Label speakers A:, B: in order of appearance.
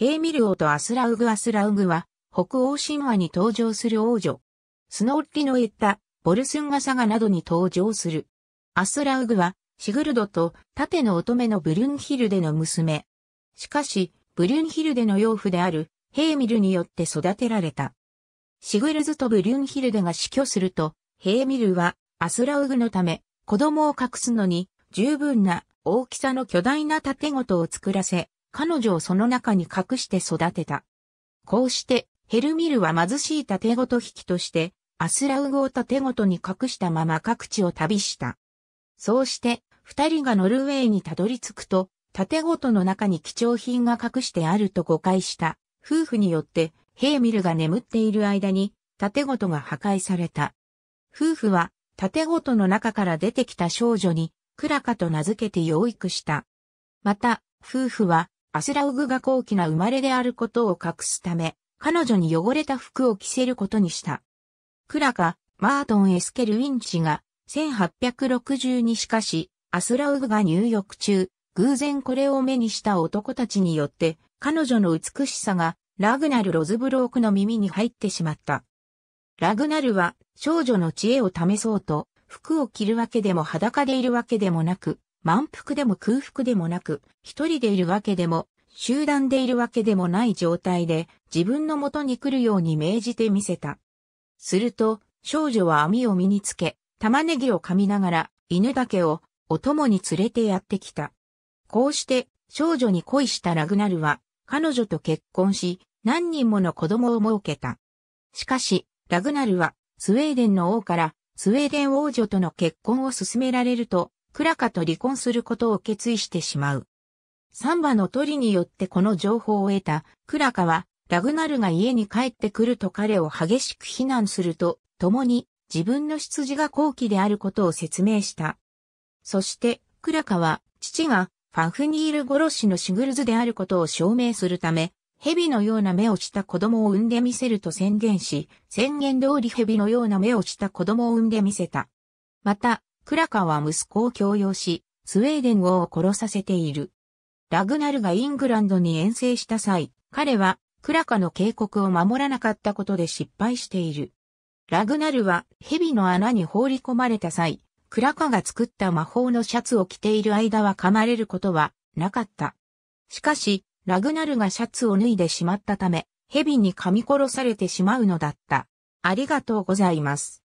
A: ヘーミル王とアスラウグ・アスラウグは、北欧神話に登場する王女。スノッリの言った、ボルスンガサガなどに登場する。アスラウグは、シグルドと盾の乙女のブルンヒルデの娘。しかし、ブルンヒルデの養父である、ヘーミルによって育てられた。シグルズとブルンヒルデが死去すると、ヘーミルは、アスラウグのため、子供を隠すのに、十分な大きさの巨大な盾ごとを作らせ、彼女をその中に隠して育てた。こうして、ヘルミルは貧しい盾ごと引きとして、アスラウグを盾ごとに隠したまま各地を旅した。そうして、二人がノルウェーにたどり着くと、盾ごとの中に貴重品が隠してあると誤解した。夫婦によって、ヘーミルが眠っている間に、盾ごとが破壊された。夫婦は、盾ごとの中から出てきた少女に、クラカと名付けて養育した。また、夫婦は、アスラウグが高貴な生まれであることを隠すため、彼女に汚れた服を着せることにした。クラカ、マートン・エスケル・ウィンチが、1862しかし、アスラウグが入浴中、偶然これを目にした男たちによって、彼女の美しさが、ラグナル・ロズブロークの耳に入ってしまった。ラグナルは、少女の知恵を試そうと、服を着るわけでも裸でいるわけでもなく、満腹でも空腹でもなく、一人でいるわけでも、集団でいるわけでもない状態で、自分の元に来るように命じてみせた。すると、少女は網を身につけ、玉ねぎを噛みながら、犬だけを、お供に連れてやってきた。こうして、少女に恋したラグナルは、彼女と結婚し、何人もの子供を設けた。しかし、ラグナルは、スウェーデンの王から、スウェーデン王女との結婚を勧められると、クラカと離婚することを決意してしまう。サンバの鳥によってこの情報を得たクラカはラグナルが家に帰ってくると彼を激しく非難すると、共に自分の羊が後期であることを説明した。そしてクラカは父がファフニール殺しのシグルズであることを証明するため、蛇のような目をした子供を産んでみせると宣言し、宣言通り蛇のような目をした子供を産んでみせた。また、クラカは息子を強要し、スウェーデン王を殺させている。ラグナルがイングランドに遠征した際、彼はクラカの警告を守らなかったことで失敗している。ラグナルは蛇の穴に放り込まれた際、クラカが作った魔法のシャツを着ている間は噛まれることはなかった。しかし、ラグナルがシャツを脱いでしまったため、蛇に噛み殺されてしまうのだった。ありがとうございます。